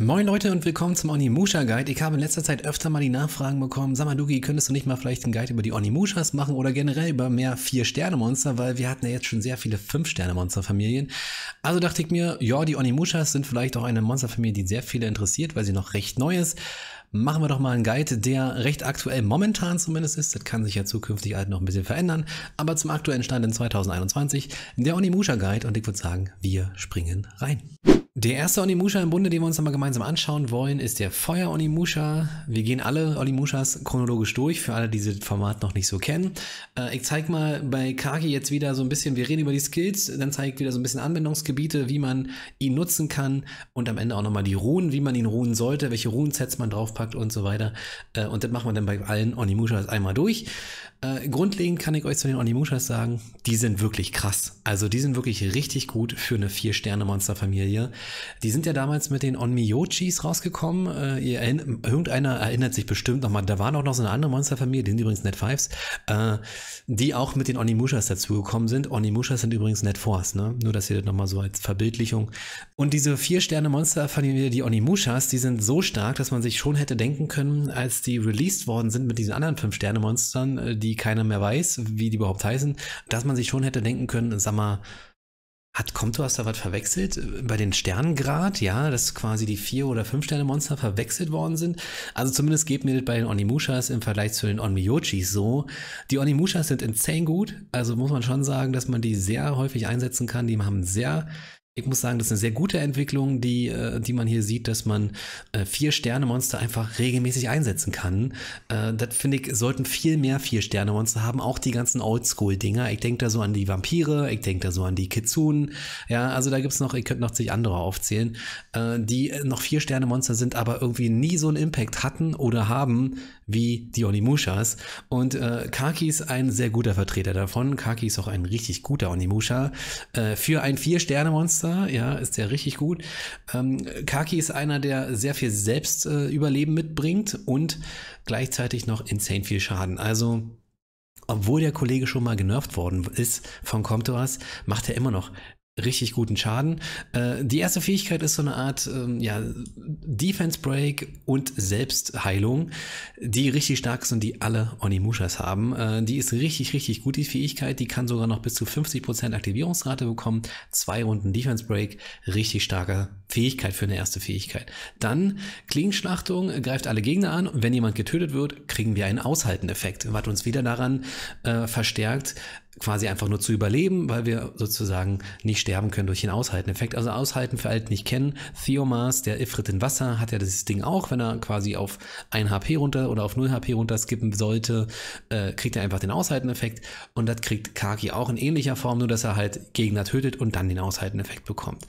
Moin Leute und willkommen zum Onimusha Guide. Ich habe in letzter Zeit öfter mal die Nachfragen bekommen, sag mal Dugi, könntest du nicht mal vielleicht einen Guide über die Onimushas machen oder generell über mehr 4-Sterne-Monster, weil wir hatten ja jetzt schon sehr viele 5-Sterne-Monster-Familien. Also dachte ich mir, ja, die Onimushas sind vielleicht auch eine Monsterfamilie, die sehr viele interessiert, weil sie noch recht neu ist. Machen wir doch mal einen Guide, der recht aktuell momentan zumindest ist. Das kann sich ja zukünftig halt noch ein bisschen verändern. Aber zum aktuellen Stand in 2021, der Onimusha Guide und ich würde sagen, wir springen rein. Der erste Onimusha im Bunde, den wir uns nochmal gemeinsam anschauen wollen, ist der Feuer-Onimusha. Wir gehen alle Onimushas chronologisch durch, für alle, die dieses Format noch nicht so kennen. Äh, ich zeige mal bei Kagi jetzt wieder so ein bisschen, wir reden über die Skills, dann zeige ich wieder so ein bisschen Anwendungsgebiete, wie man ihn nutzen kann und am Ende auch nochmal die Runen, wie man ihn ruhen sollte, welche Runensets man draufpackt und so weiter. Äh, und das machen wir dann bei allen Onimushas einmal durch. Äh, grundlegend kann ich euch zu den Onimushas sagen, die sind wirklich krass. Also die sind wirklich richtig gut für eine Vier-Sterne-Monster-Familie. Die sind ja damals mit den Onmiyochis rausgekommen. Äh, ihr erinn irgendeiner erinnert sich bestimmt nochmal, da war noch so eine andere Monster-Familie, die sind übrigens Net Fives, äh, die auch mit den Onimushas dazugekommen sind. Onimushas sind übrigens Net Fours, ne? Nur, dass ihr das nochmal so als Verbildlichung. Und diese Vier-Sterne-Monster-Familie, die Onimushas, die sind so stark, dass man sich schon hätte denken können, als die released worden sind mit diesen anderen Fünf-Sterne-Monstern, äh, die die keiner mehr weiß, wie die überhaupt heißen, dass man sich schon hätte denken können, sag mal, hat Komto Comtos da was verwechselt? Äh, bei den Sternengrad, ja, dass quasi die vier oder fünf Sterne Monster verwechselt worden sind. Also zumindest geht mir das bei den Onimushas im Vergleich zu den Onmyochis so. Die Onimushas sind insane gut. Also muss man schon sagen, dass man die sehr häufig einsetzen kann. Die haben sehr ich muss sagen, das ist eine sehr gute Entwicklung, die, äh, die man hier sieht, dass man äh, Vier-Sterne-Monster einfach regelmäßig einsetzen kann. Äh, das finde ich, sollten viel mehr Vier-Sterne-Monster haben, auch die ganzen Oldschool-Dinger. Ich denke da so an die Vampire, ich denke da so an die Kitsun. Ja, also da gibt es noch, ihr könnt noch zig andere aufzählen, die noch Vier-Sterne-Monster sind, aber irgendwie nie so einen Impact hatten oder haben wie die Onimushas. Und Kaki ist ein sehr guter Vertreter davon. Kaki ist auch ein richtig guter Onimusha. Für ein Vier-Sterne-Monster Monster, ja, ist der richtig gut. Ähm, Kaki ist einer, der sehr viel Selbstüberleben äh, mitbringt und gleichzeitig noch insane viel Schaden. Also obwohl der Kollege schon mal genervt worden ist von Comtoas, macht er immer noch richtig guten Schaden. Äh, die erste Fähigkeit ist so eine Art ähm, ja, Defense Break und Selbstheilung, die richtig stark sind, die alle Onimushas haben. Äh, die ist richtig, richtig gut, die Fähigkeit. Die kann sogar noch bis zu 50% Aktivierungsrate bekommen. Zwei Runden Defense Break, richtig starke Fähigkeit für eine erste Fähigkeit. Dann Klingenschlachtung, greift alle Gegner an wenn jemand getötet wird, kriegen wir einen Aushalteneffekt, was uns wieder daran äh, verstärkt, quasi einfach nur zu überleben, weil wir sozusagen nicht sterben können durch den Aushalten-Effekt. Also Aushalten für alt nicht kennen. Theomas, der Ifrit in Wasser, hat ja dieses Ding auch, wenn er quasi auf 1 HP runter oder auf 0 HP runter skippen sollte, äh, kriegt er einfach den Aushalten-Effekt und das kriegt Kaki auch in ähnlicher Form, nur dass er halt Gegner tötet und dann den Aushalten-Effekt bekommt.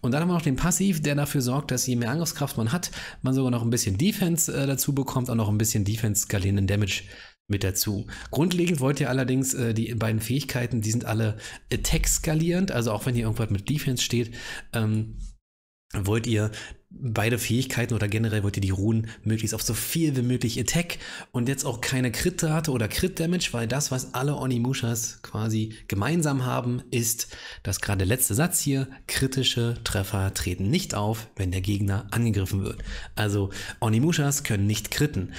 Und dann haben wir noch den Passiv, der dafür sorgt, dass je mehr Angriffskraft man hat, man sogar noch ein bisschen Defense äh, dazu bekommt und noch ein bisschen Defense skalierenden Damage mit dazu. Grundlegend wollt ihr allerdings äh, die beiden Fähigkeiten, die sind alle attack-skalierend, äh, also auch wenn hier irgendwas mit Defense steht, ähm, wollt ihr beide Fähigkeiten oder generell wollt ihr die ruhen, möglichst auf so viel wie möglich Attack und jetzt auch keine Crit-Rate oder Crit-Damage, weil das, was alle Onimushas quasi gemeinsam haben, ist, dass gerade der letzte Satz hier, kritische Treffer treten nicht auf, wenn der Gegner angegriffen wird. Also Onimushas können nicht kritten.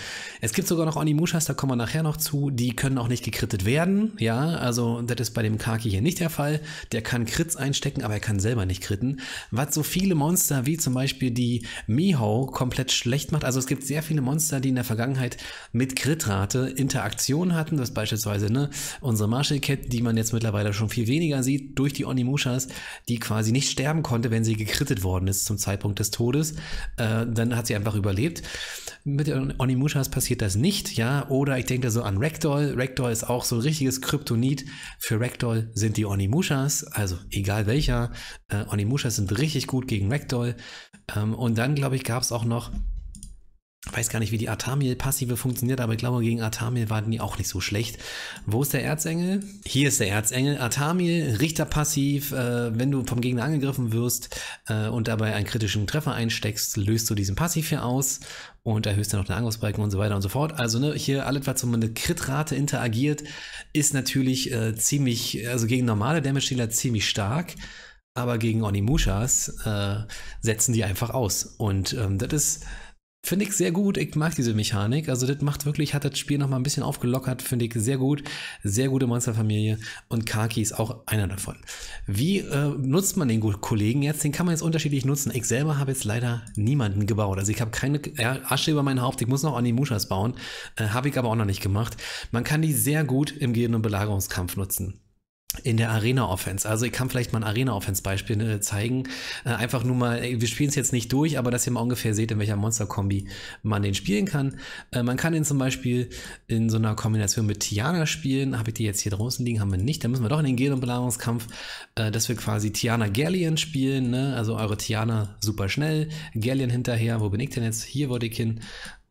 Es gibt sogar noch Onimushas, da kommen wir nachher noch zu, die können auch nicht gekrittet werden, ja, also das ist bei dem Kaki hier nicht der Fall. Der kann Crits einstecken, aber er kann selber nicht kritten. Was so viele Monster wie zum Beispiel die die Miho komplett schlecht macht. Also es gibt sehr viele Monster, die in der Vergangenheit mit Kritrate Interaktion hatten. Das ist beispielsweise ne, unsere Marshall Cat, die man jetzt mittlerweile schon viel weniger sieht, durch die Onimushas, die quasi nicht sterben konnte, wenn sie gekrittet worden ist zum Zeitpunkt des Todes. Äh, dann hat sie einfach überlebt. Mit den Onimushas passiert das nicht, ja. Oder ich denke da so an Ragdoll. Ragdoll ist auch so ein richtiges Kryptonit. Für Ragdoll sind die Onimushas, also egal welcher. Äh, Onimushas sind richtig gut gegen Ragdoll. Ähm, ähm, und dann, glaube ich, gab es auch noch, weiß gar nicht, wie die atamiel passive funktioniert, aber ich glaube, gegen Atamiel waren die auch nicht so schlecht. Wo ist der Erzengel? Hier ist der Erzengel. Atamiel, Richter-Passiv. Äh, wenn du vom Gegner angegriffen wirst äh, und dabei einen kritischen Treffer einsteckst, löst du diesen Passiv hier aus und erhöhst dann noch den Angriffsbalken und so weiter und so fort. Also ne, hier alles, was so mit einer Crit-Rate interagiert, ist natürlich äh, ziemlich, also gegen normale Damage-Dealer ziemlich stark aber gegen Onimushas äh, setzen die einfach aus. Und ähm, das ist, finde ich sehr gut. Ich mag diese Mechanik. Also das macht wirklich, hat das Spiel nochmal ein bisschen aufgelockert, finde ich sehr gut. Sehr gute Monsterfamilie und Kaki ist auch einer davon. Wie äh, nutzt man den Kollegen jetzt? Den kann man jetzt unterschiedlich nutzen. Ich selber habe jetzt leider niemanden gebaut. Also ich habe keine ja, Asche über mein Haupt. Ich muss noch Onimushas bauen. Äh, habe ich aber auch noch nicht gemacht. Man kann die sehr gut im Gehirn- und Belagerungskampf nutzen in der Arena-Offense. Also ich kann vielleicht mal ein Arena-Offense-Beispiel äh, zeigen. Äh, einfach nur mal, äh, wir spielen es jetzt nicht durch, aber dass ihr mal ungefähr seht, in welcher Monster-Kombi man den spielen kann. man kann den zum Beispiel in so einer Kombination mit Tiana spielen. Habe ich die jetzt hier draußen liegen? Haben wir nicht. Da müssen wir doch in den Gel- und Belagerungskampf, dass wir quasi Tiana Galleon spielen. Ne? Also eure Tiana super schnell, Galleon hinterher. Wo bin ich denn jetzt? Hier wollte ich hin.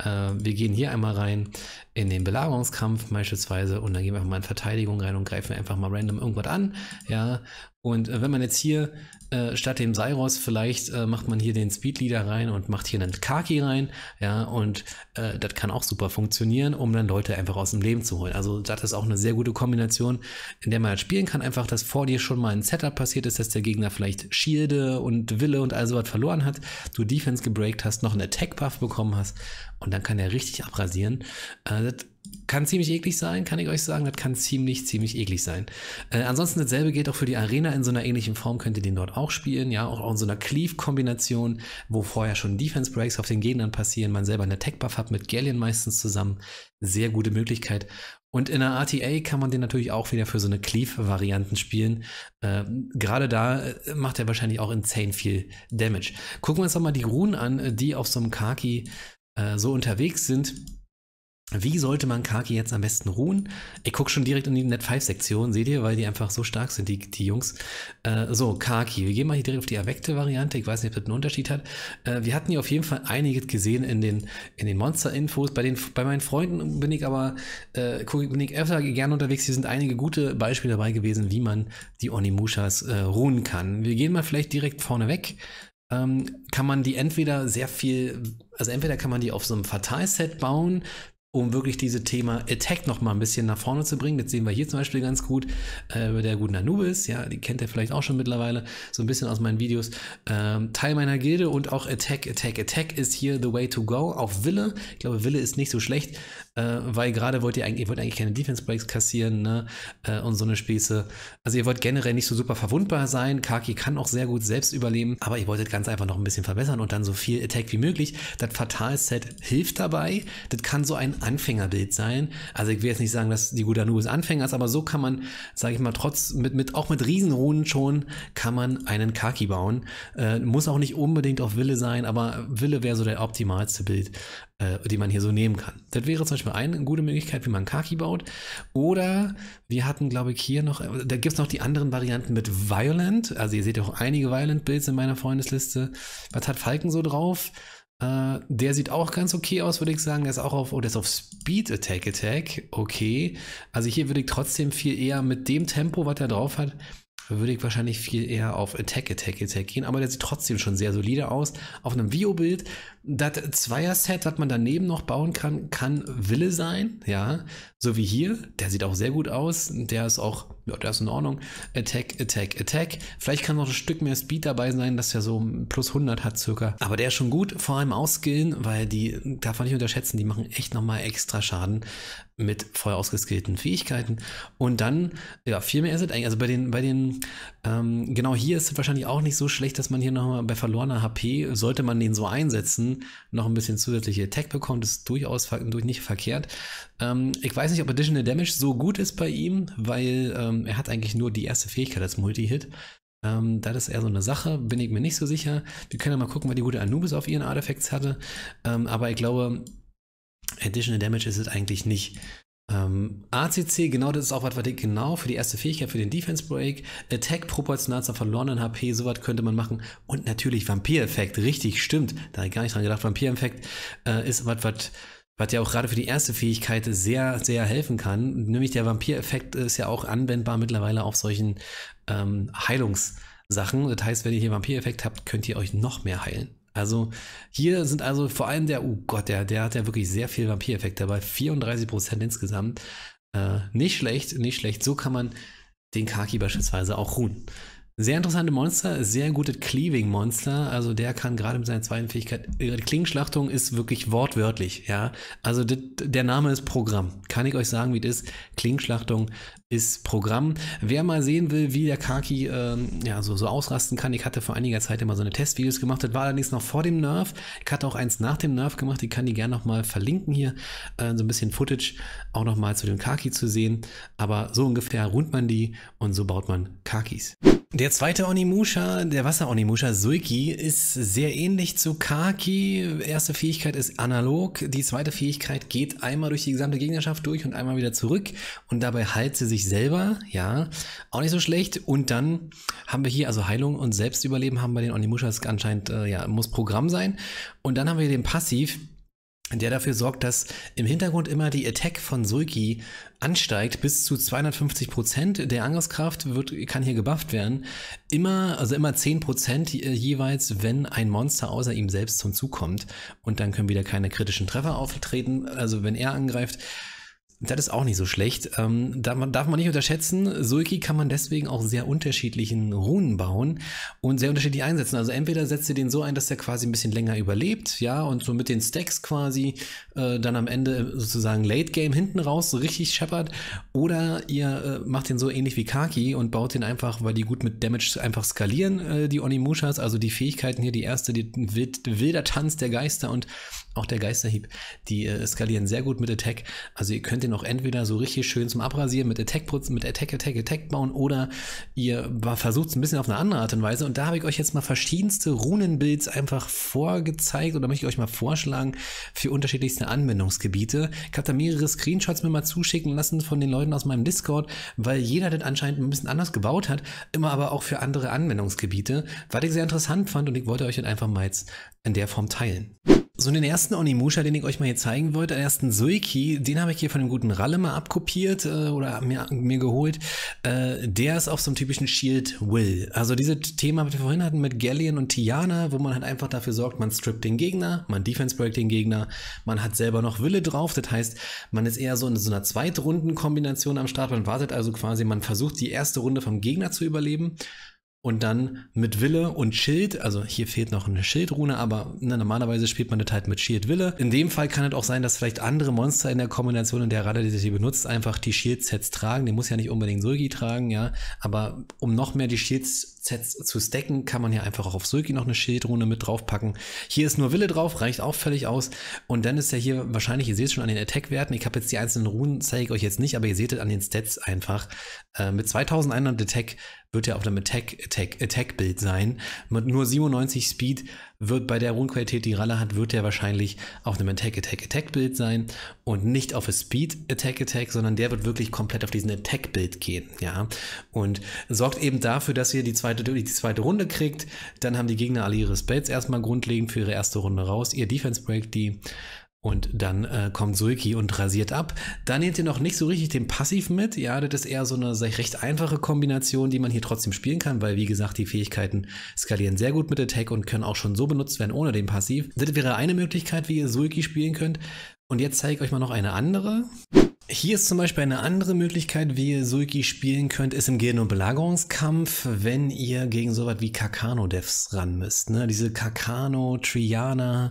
Äh, wir gehen hier einmal rein in den Belagerungskampf beispielsweise und dann gehen wir einfach mal in Verteidigung rein und greifen einfach mal random irgendwas an. Ja, und äh, wenn man jetzt hier äh, statt dem Seiros vielleicht äh, macht man hier den Speedleader rein und macht hier einen Kaki rein, ja, und äh, das kann auch super funktionieren, um dann Leute einfach aus dem Leben zu holen. Also das ist auch eine sehr gute Kombination, in der man halt spielen kann, einfach, dass vor dir schon mal ein Setup passiert ist, dass der Gegner vielleicht Shielde und Wille und all sowas verloren hat, du Defense gebreakt hast, noch einen Attack-Buff bekommen hast und dann kann er richtig abrasieren. Äh, das kann ziemlich eklig sein, kann ich euch sagen. Das kann ziemlich, ziemlich eklig sein. Äh, ansonsten dasselbe geht auch für die Arena. In so einer ähnlichen Form könnt ihr den dort auch spielen. Ja, auch, auch in so einer Cleave-Kombination, wo vorher schon Defense Breaks auf den Gegnern passieren, man selber eine Tech-Buff hat mit Galleon meistens zusammen. Sehr gute Möglichkeit. Und in der RTA kann man den natürlich auch wieder für so eine Cleave-Varianten spielen. Äh, Gerade da äh, macht er wahrscheinlich auch insane viel Damage. Gucken wir uns doch mal die Runen an, äh, die auf so einem Kaki äh, so unterwegs sind. Wie sollte man Kaki jetzt am besten ruhen? Ich gucke schon direkt in die Net 5-Sektion, seht ihr, weil die einfach so stark sind, die, die Jungs. Äh, so, Kaki, wir gehen mal hier direkt auf die erweckte Variante. Ich weiß nicht, ob das einen Unterschied hat. Äh, wir hatten hier auf jeden Fall einiges gesehen in den, in den Monster-Infos. Bei, bei meinen Freunden bin ich aber äh, bin ich öfter gerne unterwegs. Hier sind einige gute Beispiele dabei gewesen, wie man die Onimushas äh, ruhen kann. Wir gehen mal vielleicht direkt vorne weg ähm, kann man die entweder sehr viel, also entweder kann man die auf so einem Fatal-Set bauen, um wirklich dieses Thema Attack noch mal ein bisschen nach vorne zu bringen. Das sehen wir hier zum Beispiel ganz gut äh, bei der guten Anubis, ja, die kennt ihr vielleicht auch schon mittlerweile so ein bisschen aus meinen Videos. Ähm, Teil meiner Gilde und auch Attack, Attack, Attack ist hier the way to go auf Wille. Ich glaube, Wille ist nicht so schlecht äh, weil gerade wollt ihr eigentlich, ihr wollt eigentlich keine Defense Breaks kassieren ne? Äh, und so eine Späße. Also ihr wollt generell nicht so super verwundbar sein. Kaki kann auch sehr gut selbst überleben, aber ihr wolltet ganz einfach noch ein bisschen verbessern und dann so viel Attack wie möglich. Das Fatal-Set hilft dabei. Das kann so ein Anfängerbild sein. Also ich will jetzt nicht sagen, dass die Gudanubis Anfänger ist, aber so kann man, sage ich mal, trotz mit, mit auch mit Riesenruhen schon, kann man einen Kaki bauen. Äh, muss auch nicht unbedingt auf Wille sein, aber Wille wäre so der optimalste Bild. Äh, die man hier so nehmen kann. Das wäre zum Beispiel eine gute Möglichkeit, wie man Kaki baut. Oder wir hatten, glaube ich, hier noch, äh, da gibt es noch die anderen Varianten mit Violent. Also ihr seht auch einige Violent-Builds in meiner Freundesliste. Was hat Falken so drauf? Äh, der sieht auch ganz okay aus, würde ich sagen. Der ist auch auf, oh, der ist auf Speed Attack Attack. Okay. Also hier würde ich trotzdem viel eher mit dem Tempo, was er drauf hat, würde ich wahrscheinlich viel eher auf Attack, Attack, Attack gehen, aber der sieht trotzdem schon sehr solide aus. Auf einem Vio-Bild, das Zweier-Set, was man daneben noch bauen kann, kann Wille sein, ja, so wie hier, der sieht auch sehr gut aus, der ist auch, ja, der ist in Ordnung. Attack, Attack, Attack, vielleicht kann noch ein Stück mehr Speed dabei sein, dass er so plus 100 hat circa, aber der ist schon gut, vor allem auskillen, weil die, darf man nicht unterschätzen, die machen echt nochmal extra Schaden mit voll ausgeskillten Fähigkeiten. Und dann, ja, viel mehr ist es eigentlich. Also bei den, bei den, ähm, genau hier ist es wahrscheinlich auch nicht so schlecht, dass man hier nochmal bei verlorener HP, sollte man den so einsetzen, noch ein bisschen zusätzliche Attack bekommt. ist durchaus durch nicht verkehrt. Ähm, ich weiß nicht, ob Additional Damage so gut ist bei ihm, weil ähm, er hat eigentlich nur die erste Fähigkeit als Multi-Hit. Ähm, das ist eher so eine Sache, bin ich mir nicht so sicher. Wir können ja mal gucken, weil die gute Anubis auf ihren Artifacts hatte. Ähm, aber ich glaube, Additional Damage ist es eigentlich nicht. Ähm, ACC, genau das ist auch was, was ich genau für die erste Fähigkeit, für den Defense Break, Attack proportional zur verlorenen HP, sowas könnte man machen. Und natürlich Vampir-Effekt, richtig, stimmt. Da habe ich gar nicht dran gedacht. Vampir-Effekt äh, ist was, was was ja auch gerade für die erste Fähigkeit sehr, sehr helfen kann. Nämlich der Vampireffekt ist ja auch anwendbar mittlerweile auf solchen ähm, Heilungssachen. Das heißt, wenn ihr hier Vampireffekt habt, könnt ihr euch noch mehr heilen. Also hier sind also vor allem der, oh Gott, der, der hat ja wirklich sehr viel Vampireffekt dabei, 34% insgesamt. Äh, nicht schlecht, nicht schlecht. So kann man den Kaki beispielsweise auch ruhen. Sehr interessante Monster, sehr gute Cleaving-Monster. Also der kann gerade mit seiner zweiten Fähigkeit, Klingenschlachtung ist wirklich wortwörtlich, ja. Also dit, der Name ist Programm. Kann ich euch sagen, wie das ist? Klingenschlachtung ist Programm. Wer mal sehen will, wie der Kaki ähm, ja, so, so ausrasten kann, ich hatte vor einiger Zeit immer so eine Testvideos gemacht, das war allerdings noch vor dem Nerf. Ich hatte auch eins nach dem Nerf gemacht, ich kann die gerne nochmal verlinken hier, äh, so ein bisschen Footage auch nochmal zu dem Kaki zu sehen. Aber so ungefähr rund man die und so baut man Kakis. Der zweite Onimusha, der Wasser-Onimusha, Suiki, ist sehr ähnlich zu Kaki. Erste Fähigkeit ist analog. Die zweite Fähigkeit geht einmal durch die gesamte Gegnerschaft durch und einmal wieder zurück. Und dabei heilt sie sich sich selber, ja, auch nicht so schlecht. Und dann haben wir hier, also Heilung und Selbstüberleben haben bei den Onimushas anscheinend, äh, ja, muss Programm sein. Und dann haben wir hier den Passiv, der dafür sorgt, dass im Hintergrund immer die Attack von Sulki ansteigt bis zu 250 Prozent. Der Angriffskraft wird, kann hier gebufft werden. Immer, also immer 10 Prozent jeweils, wenn ein Monster außer ihm selbst zum Zug kommt. Und dann können wieder keine kritischen Treffer auftreten. Also wenn er angreift, das ist auch nicht so schlecht. Ähm, darf, man, darf man nicht unterschätzen, Sulki kann man deswegen auch sehr unterschiedlichen Runen bauen und sehr unterschiedlich einsetzen. Also entweder setzt ihr den so ein, dass der quasi ein bisschen länger überlebt, ja, und so mit den Stacks quasi äh, dann am Ende sozusagen Late Game hinten raus so richtig scheppert. Oder ihr äh, macht den so ähnlich wie Kaki und baut den einfach, weil die gut mit Damage einfach skalieren, äh, die Onimushas, also die Fähigkeiten hier, die erste, die wild, wilder Tanz der Geister und auch der Geisterhieb, die äh, skalieren sehr gut mit Attack. Also ihr könnt den auch entweder so richtig schön zum Abrasieren mit Attack putzen, mit Attack, Attack, Attack bauen oder ihr versucht es ein bisschen auf eine andere Art und Weise. Und da habe ich euch jetzt mal verschiedenste Runenbuilds einfach vorgezeigt oder möchte ich euch mal vorschlagen für unterschiedlichste Anwendungsgebiete. Ich habe da mehrere Screenshots mir mal zuschicken lassen von den Leuten aus meinem Discord, weil jeder das anscheinend ein bisschen anders gebaut hat, immer aber auch für andere Anwendungsgebiete, was ich sehr interessant fand und ich wollte euch das einfach mal jetzt in der Form teilen. So den ersten Onimusha, den ich euch mal hier zeigen wollte, den ersten Suiki, den habe ich hier von dem guten Ralle mal abkopiert äh, oder mir, mir geholt. Äh, der ist auf so einem typischen Shield Will. Also dieses Thema, was wir vorhin hatten mit Galleon und Tiana, wo man halt einfach dafür sorgt, man strippt den Gegner, man Defense break den Gegner, man hat selber noch Wille drauf. Das heißt, man ist eher so in so einer Zweitrunden-Kombination am Start. Man wartet also quasi, man versucht die erste Runde vom Gegner zu überleben und dann mit Wille und Schild, also hier fehlt noch eine Schildrune, aber ne, normalerweise spielt man das halt mit Shield Wille. In dem Fall kann es auch sein, dass vielleicht andere Monster in der Kombination, in der Radar, die sie benutzt, einfach die Shield-Sets tragen. Den muss ja nicht unbedingt Sulgi tragen, ja. Aber um noch mehr die Shield-Sets zu stacken, kann man ja einfach auch auf Sulgi noch eine Schildrune mit draufpacken. Hier ist nur Wille drauf, reicht auch völlig aus. Und dann ist ja hier wahrscheinlich, ihr seht es schon an den Attack-Werten. Ich habe jetzt die einzelnen Runen, zeige ich euch jetzt nicht, aber ihr seht es an den Stats einfach, äh, mit 2100 Attack wird er auf einem Attack, Attack, Attack-Bild sein. Mit nur 97 Speed wird bei der Rundqualität, die Ralle hat, wird er wahrscheinlich auf einem Attack, Attack, Attack-Bild sein und nicht auf das Speed Attack, äh, Attack, sondern der wird wirklich komplett auf diesen Attack-Bild äh, gehen, ja. Und sorgt eben dafür, dass ihr die zweite, die zweite Runde kriegt. Dann haben die Gegner alle ihre Spells erstmal grundlegend für ihre erste Runde raus. Ihr Defense Break, die. Und dann äh, kommt Suiki und rasiert ab. Da nehmt ihr noch nicht so richtig den Passiv mit. Ja, das ist eher so eine sag ich, recht einfache Kombination, die man hier trotzdem spielen kann, weil wie gesagt, die Fähigkeiten skalieren sehr gut mit Attack und können auch schon so benutzt werden ohne den Passiv. Das wäre eine Möglichkeit, wie ihr Suiki spielen könnt. Und jetzt zeige ich euch mal noch eine andere. Hier ist zum Beispiel eine andere Möglichkeit, wie ihr Suiki spielen könnt, ist im Gilden- Belagerungskampf, wenn ihr gegen sowas wie Kakano-Devs ran müsst. Ne? Diese Kakano, Triana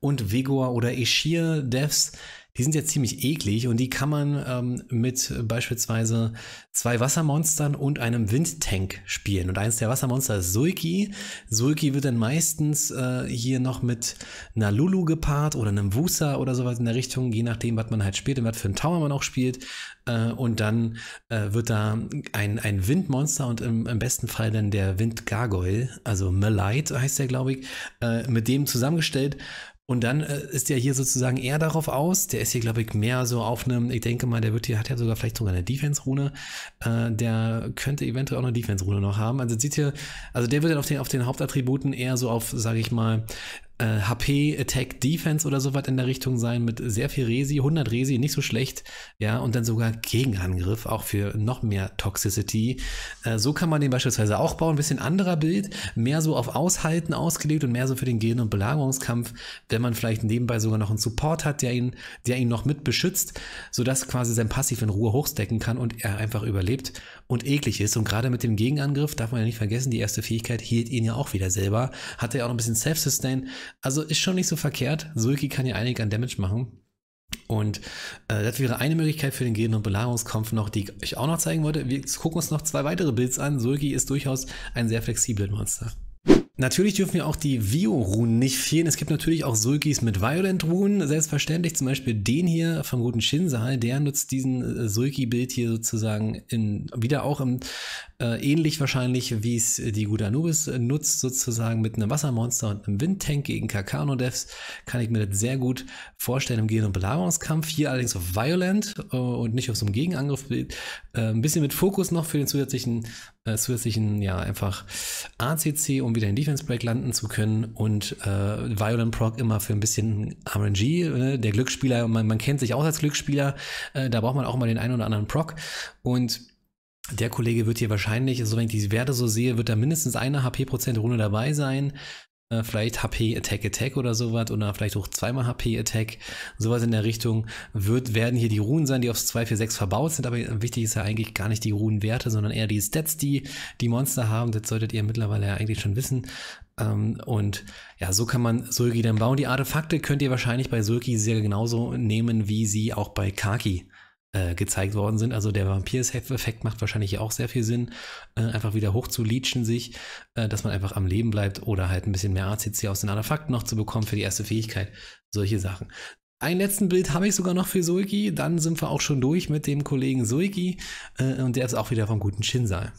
und Vigor oder Ishir-Devs, die sind ja ziemlich eklig und die kann man ähm, mit beispielsweise zwei Wassermonstern und einem Windtank spielen. Und eins der Wassermonster ist Sulki. Sulki wird dann meistens äh, hier noch mit einer Lulu gepaart oder einem Wusa oder sowas in der Richtung, je nachdem, was man halt spielt und was für einen Tower man auch spielt. Äh, und dann äh, wird da ein, ein Windmonster und im, im besten Fall dann der Windgargoyle, also Melite heißt der, glaube ich, äh, mit dem zusammengestellt und dann äh, ist der hier sozusagen eher darauf aus, der ist hier, glaube ich, mehr so auf einem, ich denke mal, der wird hier, hat ja sogar vielleicht sogar eine Defense-Rune, äh, der könnte eventuell auch eine Defense-Rune noch haben. Also sieht hier, also der wird dann auf den, auf den Hauptattributen eher so auf, sage ich mal, äh, HP Attack Defense oder sowas in der Richtung sein mit sehr viel Resi, 100 Resi, nicht so schlecht, ja, und dann sogar Gegenangriff, auch für noch mehr Toxicity. Äh, so kann man den beispielsweise auch bauen, ein bisschen anderer Bild, mehr so auf Aushalten ausgelegt und mehr so für den Gehirn- und Belagerungskampf, wenn man vielleicht nebenbei sogar noch einen Support hat, der ihn, der ihn noch mit beschützt, sodass quasi sein Passiv in Ruhe hochstecken kann und er einfach überlebt und eklig ist. Und gerade mit dem Gegenangriff darf man ja nicht vergessen, die erste Fähigkeit hielt ihn ja auch wieder selber. Hatte ja auch noch ein bisschen Self-Sustain. Also ist schon nicht so verkehrt. Sulki kann ja einiges an Damage machen. Und äh, das wäre eine Möglichkeit für den Gegen- und Belagerungskampf noch, die ich euch auch noch zeigen wollte. Wir gucken uns noch zwei weitere Builds an. Sulki ist durchaus ein sehr flexibles Monster. Natürlich dürfen ja auch die Vio-Runen nicht fehlen. Es gibt natürlich auch Sulkis mit Violent-Runen, selbstverständlich. Zum Beispiel den hier vom guten Shinsai, der nutzt diesen äh, Sulki-Bild hier sozusagen in, wieder auch im äh, ähnlich wahrscheinlich, wie es äh, die Gudanubis äh, nutzt, sozusagen mit einem Wassermonster und einem Windtank gegen Kakano-Devs, kann ich mir das sehr gut vorstellen im Gegen- und Belagerungskampf. Hier allerdings auf Violent und nicht auf so einem Gegenangriff. ein bisschen mit Fokus noch für den zusätzlichen, äh, zusätzlichen ja, einfach ACC, um wieder in Defense Break landen zu können. Und äh, Violent Proc immer für ein bisschen RNG. Ne? Der Glücksspieler, man, man, kennt sich auch als Glücksspieler, äh, da braucht man auch mal den einen oder anderen Proc. Und der Kollege wird hier wahrscheinlich, so also wenn ich die Werte so sehe, wird da mindestens eine HP-Prozent rune dabei sein. Äh, vielleicht HP Attack Attack oder sowas oder vielleicht auch zweimal HP Attack. Sowas in der Richtung wird, werden hier die Runen sein, die aufs 246 verbaut sind. Aber wichtig ist ja eigentlich gar nicht die Runenwerte, sondern eher die Stats, die die Monster haben. Das solltet ihr mittlerweile ja eigentlich schon wissen. Ähm, und ja, so kann man Sulki dann bauen. Die Artefakte könnt ihr wahrscheinlich bei Sulki sehr genauso nehmen, wie sie auch bei Kaki äh, gezeigt worden sind. Also der Vampir-Effekt safe macht wahrscheinlich auch sehr viel Sinn, äh, einfach wieder hoch zu leechen sich, äh, dass man einfach am Leben bleibt oder halt ein bisschen mehr ACC aus den Artefakten noch zu bekommen für die erste Fähigkeit. Solche Sachen. Ein letzten Bild habe ich sogar noch für Suiki. Dann sind wir auch schon durch mit dem Kollegen Suiki äh, und der ist auch wieder vom guten Shinsal.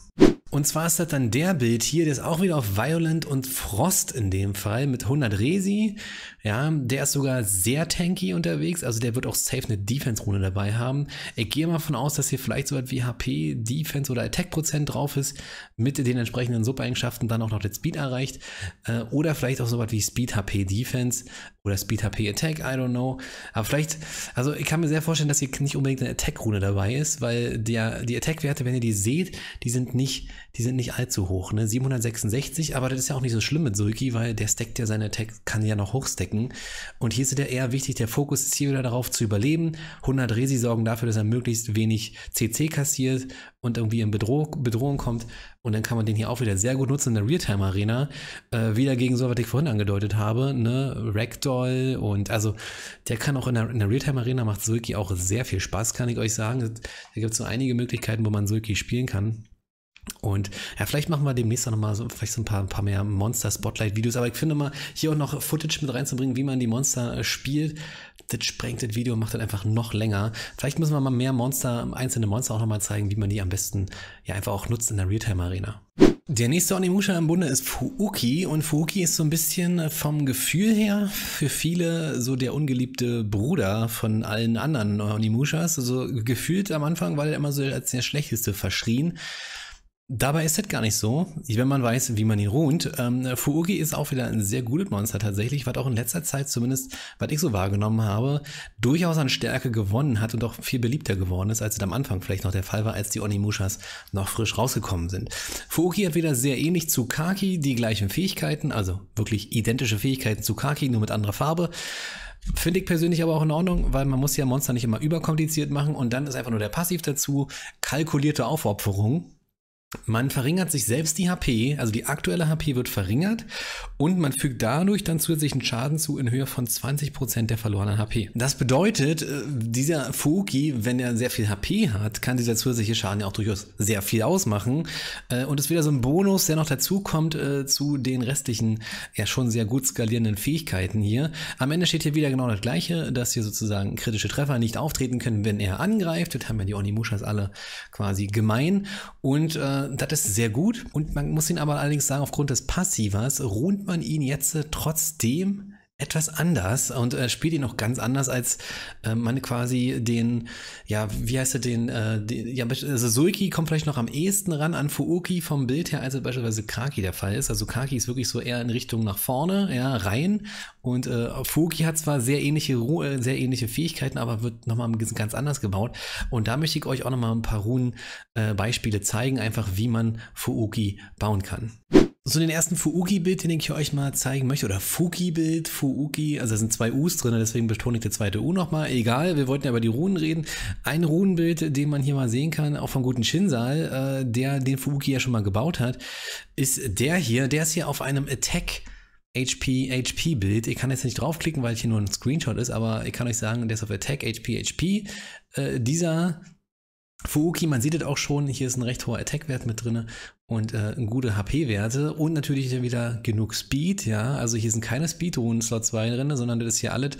Und zwar ist das dann der Bild hier, der ist auch wieder auf Violent und Frost in dem Fall mit 100 Resi. Ja, der ist sogar sehr tanky unterwegs, also der wird auch safe eine Defense-Rune dabei haben. Ich gehe mal von aus, dass hier vielleicht so etwas wie HP, Defense oder Attack-Prozent drauf ist, mit den entsprechenden Sub-Eigenschaften dann auch noch den Speed erreicht. Äh, oder vielleicht auch so etwas wie Speed, HP, Defense. Oder Speed HP Attack, I don't know. Aber vielleicht, also ich kann mir sehr vorstellen, dass hier nicht unbedingt eine Attack-Rune dabei ist, weil der, die Attack-Werte, wenn ihr die seht, die sind nicht, die sind nicht allzu hoch, ne? 766, aber das ist ja auch nicht so schlimm mit Suiki, weil der steckt ja seine Attack, kann ja noch hochstecken. Und hier ist ja eher wichtig, der Fokus ist hier wieder darauf zu überleben. 100 Resi sorgen dafür, dass er möglichst wenig CC kassiert und irgendwie in Bedroh Bedrohung kommt. Und dann kann man den hier auch wieder sehr gut nutzen in der Realtime-Arena. Äh, wieder gegen so, was ich vorhin angedeutet habe, ne? Ragdoll und also der kann auch in der, in der Realtime-Arena macht Sulki auch sehr viel Spaß, kann ich euch sagen. Da gibt es so einige Möglichkeiten, wo man Sulki spielen kann. Und ja, vielleicht machen wir demnächst auch nochmal so, vielleicht so ein paar, ein paar mehr Monster-Spotlight-Videos. Aber ich finde mal, hier auch noch Footage mit reinzubringen, wie man die Monster spielt, das sprengt das Video und macht das einfach noch länger. Vielleicht müssen wir mal mehr Monster, einzelne Monster auch nochmal zeigen, wie man die am besten ja einfach auch nutzt in der Realtime-Arena. Der nächste Onimusha im Bunde ist Fuuki und Fuuki ist so ein bisschen vom Gefühl her für viele so der ungeliebte Bruder von allen anderen Onimushas. Also gefühlt am Anfang war er immer so als der schlechteste verschrien. Dabei ist das gar nicht so, wenn man weiß, wie man ihn ruht. Ähm, Fuugi ist auch wieder ein sehr gutes Monster tatsächlich, was auch in letzter Zeit zumindest, was ich so wahrgenommen habe, durchaus an Stärke gewonnen hat und auch viel beliebter geworden ist, als es am Anfang vielleicht noch der Fall war, als die Onimushas noch frisch rausgekommen sind. Fuugi hat wieder sehr ähnlich zu Kaki die gleichen Fähigkeiten, also wirklich identische Fähigkeiten zu Kaki, nur mit anderer Farbe. Finde ich persönlich aber auch in Ordnung, weil man muss ja Monster nicht immer überkompliziert machen und dann ist einfach nur der Passiv dazu, kalkulierte Aufopferung, man verringert sich selbst die HP, also die aktuelle HP wird verringert und man fügt dadurch dann zusätzlichen Schaden zu in Höhe von 20% der verlorenen HP. Das bedeutet, äh, dieser Fuki, wenn er sehr viel HP hat, kann dieser zusätzliche Schaden ja auch durchaus sehr viel ausmachen äh, und ist wieder so ein Bonus, der noch dazukommt äh, zu den restlichen, ja schon sehr gut skalierenden Fähigkeiten hier. Am Ende steht hier wieder genau das gleiche, dass hier sozusagen kritische Treffer nicht auftreten können, wenn er angreift. Das haben ja die Onimushas alle quasi gemein und äh, das ist sehr gut. Und man muss ihn aber allerdings sagen, aufgrund des Passivers ruht man ihn jetzt äh, trotzdem etwas anders und äh, spielt ihn auch ganz anders, als äh, man quasi den, ja, wie heißt er, den, äh, den, ja, also Suiki kommt vielleicht noch am ehesten ran an Fuoki vom Bild her, als beispielsweise Kaki der Fall ist. Also Kaki ist wirklich so eher in Richtung nach vorne, ja, rein und äh, Fuoki hat zwar sehr ähnliche, Ru äh, sehr ähnliche Fähigkeiten, aber wird nochmal ganz anders gebaut und da möchte ich euch auch nochmal ein paar Runen-Beispiele äh, zeigen, einfach wie man Fuoki bauen kann so den ersten Fuuki-Bild, den ich euch mal zeigen möchte, oder Fuki-Bild, Fuuki, also da sind zwei U's drin, deswegen betone ich der zweite U nochmal. Egal, wir wollten ja über die Runen reden. Ein Runenbild, den man hier mal sehen kann, auch vom guten Shinsal, äh, der den Fuuki ja schon mal gebaut hat, ist der hier. Der ist hier auf einem Attack. HP, HP Bild. Ich kann jetzt nicht draufklicken, weil hier nur ein Screenshot ist, aber ich kann euch sagen, der ist auf Attack, HP, HP. Äh, dieser Fuuki, man sieht es auch schon, hier ist ein recht hoher Attack-Wert mit drin und äh, gute HP-Werte und natürlich wieder genug Speed, ja. Also hier sind keine speed runen slots 2 drin, sondern das ist hier alles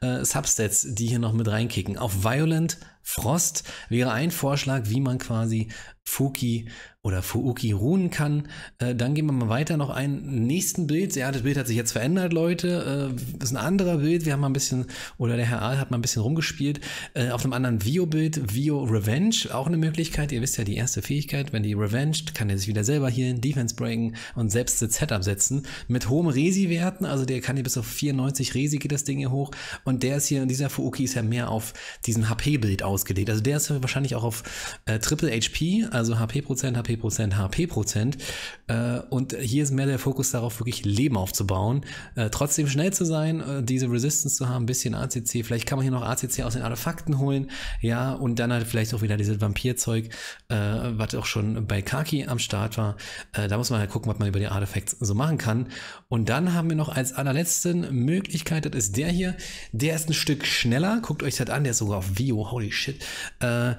äh, Substats, die hier noch mit reinkicken. Auf Violent Frost wäre ein Vorschlag, wie man quasi Fuki oder Fuuki ruhen kann. Äh, dann gehen wir mal weiter noch ein nächsten Bild. Ja, das Bild hat sich jetzt verändert, Leute. Äh, ist ein anderer Bild. Wir haben mal ein bisschen, oder der Herr Aal hat mal ein bisschen rumgespielt. Äh, auf einem anderen Vio-Bild, Vio Revenge, auch eine Möglichkeit. Ihr wisst ja, die erste Fähigkeit, wenn die Revenge, kann er sich wieder selber hier in Defense bringen und selbst das Setup setzen. Mit hohem Resi-Werten, also der kann hier bis auf 94 Resi geht das Ding hier hoch. Und der ist hier, dieser Fuuki ist ja mehr auf diesen HP-Bild aus ausgelegt. Also der ist wahrscheinlich auch auf äh, Triple HP, also HP-Prozent, HP-Prozent, HP-Prozent. Äh, und hier ist mehr der Fokus darauf, wirklich Leben aufzubauen, äh, trotzdem schnell zu sein, äh, diese Resistance zu haben, ein bisschen ACC. Vielleicht kann man hier noch ACC aus den Artefakten holen, ja, und dann halt vielleicht auch wieder dieses Vampirzeug, äh, was auch schon bei Kaki am Start war. Äh, da muss man halt gucken, was man über die Artefakte so machen kann. Und dann haben wir noch als allerletzten Möglichkeit, das ist der hier. Der ist ein Stück schneller. Guckt euch das an, der ist sogar auf Vio. Holy shit. Äh,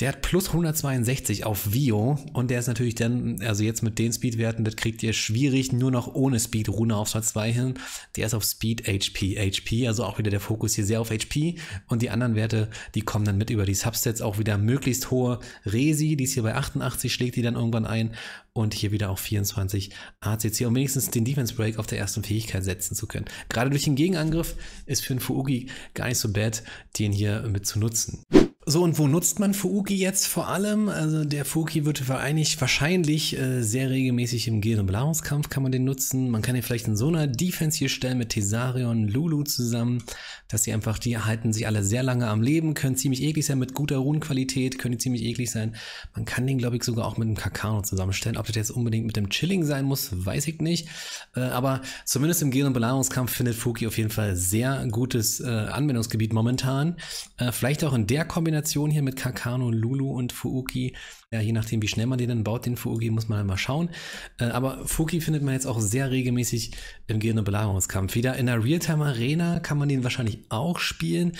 der hat plus 162 auf Vio und der ist natürlich dann, also jetzt mit den Speedwerten, das kriegt ihr schwierig, nur noch ohne Speed Rune auf Platz 2 hin. Der ist auf Speed HP, HP, also auch wieder der Fokus hier sehr auf HP und die anderen Werte, die kommen dann mit über die Subsets auch wieder möglichst hohe Resi, die ist hier bei 88, schlägt die dann irgendwann ein und hier wieder auch 24 ACC, um wenigstens den Defense Break auf der ersten Fähigkeit setzen zu können. Gerade durch den Gegenangriff ist für einen Fuugi gar nicht so bad, den hier mit zu nutzen. So, und wo nutzt man Fuuki jetzt vor allem? Also der Fuuki wird eigentlich wahrscheinlich äh, sehr regelmäßig im Gear- und Belagungskampf kann man den nutzen. Man kann ihn vielleicht in so einer Defense hier stellen mit Tesarion, Lulu zusammen, dass sie einfach, die halten sich alle sehr lange am Leben, können ziemlich eklig sein mit guter Runenqualität, können die ziemlich eklig sein. Man kann den, glaube ich, sogar auch mit dem Kakano zusammenstellen. Ob das jetzt unbedingt mit dem Chilling sein muss, weiß ich nicht. Äh, aber zumindest im Gear- und Belagungskampf findet Fuuki auf jeden Fall sehr gutes äh, Anwendungsgebiet momentan. Äh, vielleicht auch in der Kombination Kombination hier mit Kakano, Lulu und Fuuki. Ja, je nachdem, wie schnell man den dann baut, den Fuuki, muss man halt mal schauen. Äh, aber Fuki findet man jetzt auch sehr regelmäßig im und belagerungskampf Wieder in der Realtime-Arena kann man den wahrscheinlich auch spielen.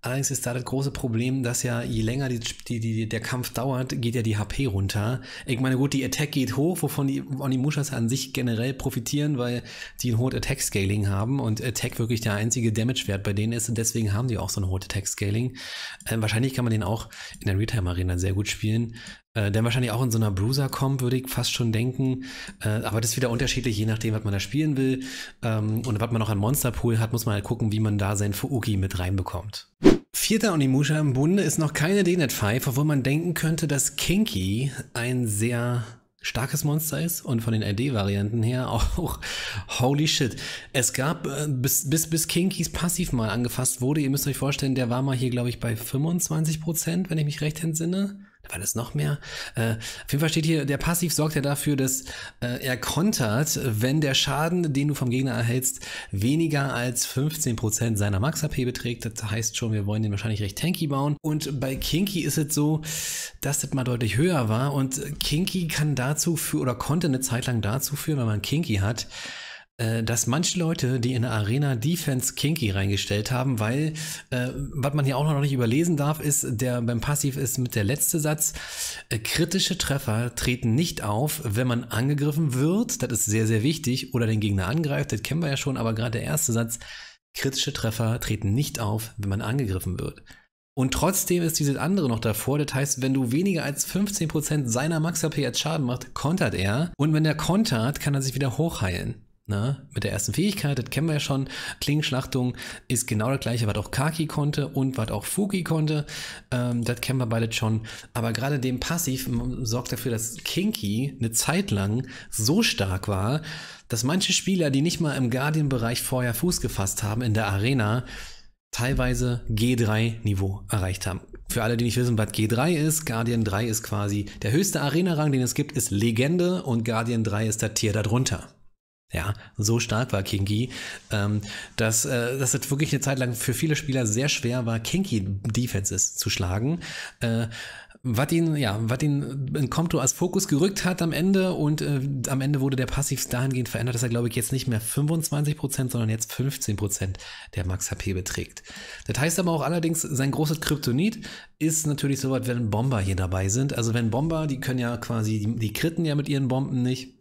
Allerdings ist da das große Problem, dass ja je länger die, die, die, der Kampf dauert, geht ja die HP runter. Ich meine, gut, die Attack geht hoch, wovon die Onimushas an sich generell profitieren, weil die ein hohes Attack-Scaling haben und Attack wirklich der einzige Damage-Wert bei denen ist und deswegen haben die auch so ein hohes Attack-Scaling. Äh, wahrscheinlich kann man den auch in der Realtime-Arena sehr gut spielen. Äh, denn wahrscheinlich auch in so einer bruiser kommt, würde ich fast schon denken. Äh, aber das ist wieder unterschiedlich, je nachdem, was man da spielen will. Ähm, und was man auch an Monsterpool hat, muss man halt gucken, wie man da sein Fuuki mit reinbekommt. Vierter Onimusha im Bunde ist noch keine DNet 5, obwohl man denken könnte, dass Kinky ein sehr starkes Monster ist und von den RD-Varianten her auch holy shit. Es gab, äh, bis, bis, bis Kinkys passiv mal angefasst wurde, ihr müsst euch vorstellen, der war mal hier, glaube ich, bei 25%, wenn ich mich recht entsinne war das noch mehr? Äh, auf jeden Fall steht hier, der Passiv sorgt ja dafür, dass äh, er kontert, wenn der Schaden, den du vom Gegner erhältst, weniger als 15% seiner Max-HP beträgt. Das heißt schon, wir wollen den wahrscheinlich recht tanky bauen. Und bei Kinky ist es so, dass das mal deutlich höher war. Und Kinky kann dazu für oder konnte eine Zeit lang dazu führen, wenn man Kinky hat, äh, dass manche Leute, die in der Arena Defense Kinky reingestellt haben, weil äh, was man hier auch noch nicht überlesen darf, ist der beim Passiv ist mit der letzte Satz: äh, kritische Treffer treten nicht auf, wenn man angegriffen wird. Das ist sehr sehr wichtig oder den Gegner angreift. Das kennen wir ja schon, aber gerade der erste Satz: kritische Treffer treten nicht auf, wenn man angegriffen wird. Und trotzdem ist dieses andere noch davor. Das heißt, wenn du weniger als 15% seiner Max-HP als Schaden macht, kontert er. Und wenn er kontert, kann er sich wieder hochheilen. Ne? Mit der ersten Fähigkeit, das kennen wir ja schon. Klingenschlachtung ist genau das gleiche, was auch Kaki konnte und was auch Fuki konnte. Ähm, das kennen wir beide schon. Aber gerade dem Passiv sorgt dafür, dass Kinky eine Zeit lang so stark war, dass manche Spieler, die nicht mal im Guardian-Bereich vorher Fuß gefasst haben, in der Arena, teilweise G3-Niveau erreicht haben. Für alle, die nicht wissen, was G3 ist, Guardian 3 ist quasi der höchste Arena-Rang, den es gibt, ist Legende und Guardian 3 ist das Tier darunter. Ja, so stark war Kingi, ähm, dass, äh, dass es wirklich eine Zeit lang für viele Spieler sehr schwer war, Kingi Defenses zu schlagen. Äh, was ihn, ja, was ihn in Compto als Fokus gerückt hat am Ende und äh, am Ende wurde der Passiv dahingehend verändert, dass er, glaube ich, jetzt nicht mehr 25%, sondern jetzt 15% der Max-HP beträgt. Das heißt aber auch allerdings, sein großes Kryptonit ist natürlich so weit, wenn Bomber hier dabei sind. Also wenn Bomber, die können ja quasi, die, die kritten ja mit ihren Bomben nicht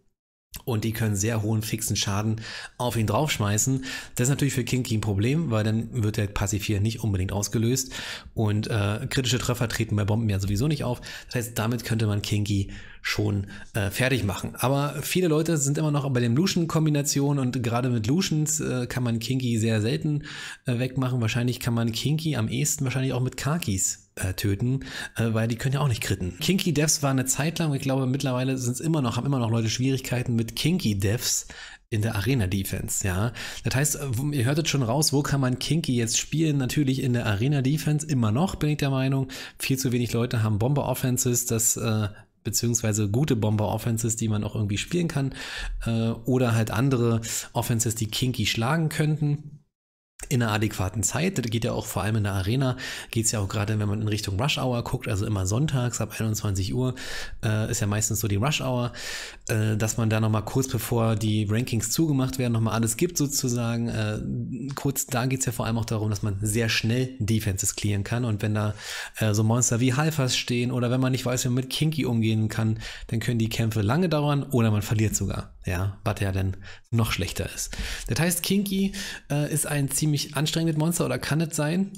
und die können sehr hohen fixen Schaden auf ihn draufschmeißen. Das ist natürlich für Kinky ein Problem, weil dann wird der Passivier nicht unbedingt ausgelöst und äh, kritische Treffer treten bei Bomben ja sowieso nicht auf. Das heißt, damit könnte man Kinky schon äh, fertig machen. Aber viele Leute sind immer noch bei den Luschen-Kombinationen und gerade mit Luschens äh, kann man Kinky sehr selten äh, wegmachen. Wahrscheinlich kann man Kinky am ehesten wahrscheinlich auch mit Kakis äh, töten, äh, weil die können ja auch nicht kritten. Kinky Devs war eine Zeit lang, ich glaube mittlerweile sind es immer noch, haben immer noch Leute Schwierigkeiten mit Kinky Devs, in der Arena-Defense, ja. Das heißt, äh, ihr hörtet schon raus, wo kann man Kinky jetzt spielen? Natürlich in der Arena-Defense immer noch, bin ich der Meinung. Viel zu wenig Leute haben Bomber-Offenses, das äh, beziehungsweise gute Bomber-Offenses, die man auch irgendwie spielen kann, äh, oder halt andere Offenses, die kinky schlagen könnten in einer adäquaten Zeit. Das geht ja auch vor allem in der Arena, geht es ja auch gerade, wenn man in Richtung Rush Hour guckt, also immer sonntags ab 21 Uhr äh, ist ja meistens so die Rush Hour, äh, dass man da nochmal kurz bevor die Rankings zugemacht werden, nochmal alles gibt sozusagen. Äh, kurz da geht es ja vor allem auch darum, dass man sehr schnell Defenses clearen kann und wenn da äh, so Monster wie Halfers stehen oder wenn man nicht weiß, wie man mit Kinky umgehen kann, dann können die Kämpfe lange dauern oder man verliert sogar. Ja, was ja dann noch schlechter ist. Das heißt, Kinky äh, ist ein ziemlich anstrengendes Monster oder kann es sein,